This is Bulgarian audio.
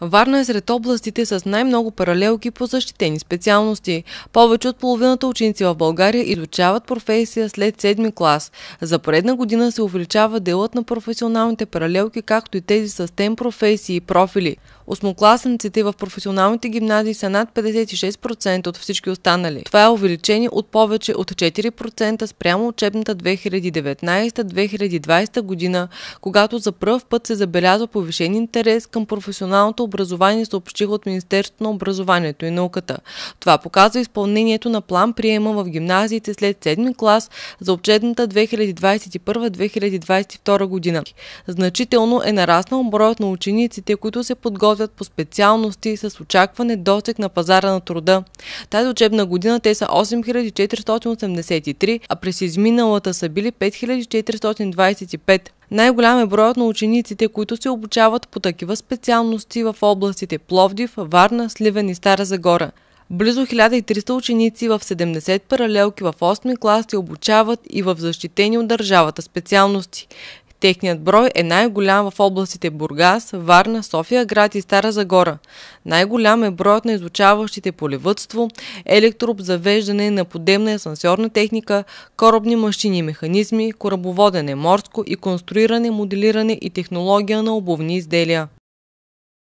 Варна е сред областите с най-много паралелки по защитени специалности. Повече от половината ученици в България изучават професия след 7 клас. За поредна година се увеличава делът на професионалните паралелки, както и тези с тем професии и профили. Осмокласниците в професионалните гимназии са над 56% от всички останали. Това е увеличение от повече от 4% спрямо учебната 2019-2020 година, когато за пръв път се забелязва повишен интерес към професионалното образование съобщиха от Министерството на образованието и науката. Това показва изпълнението на план приема в гимназиите след 7 клас за учебната 2021-2022 година. Значително е нараснал броят на учениците, които се подготвят по специалности с очакване досек на пазара на труда. Тази учебна година те са 8483, а през изминалата са били 5425. Най-голям е броят на учениците, които се обучават по такива специалности в областите Пловдив, Варна, Сливен и Стара Загора. Близо 1300 ученици в 70 паралелки в 8 клас се обучават и в защитени от държавата специалности. Техният брой е най-голям в областите Бургас, Варна, София, град и Стара Загора. Най-голям е броят на изучаващите полевътство, електрообзавеждане на подемна и асансьорна техника, корабни машини и механизми, корабоводене морско и конструиране, моделиране и технология на обувни изделия.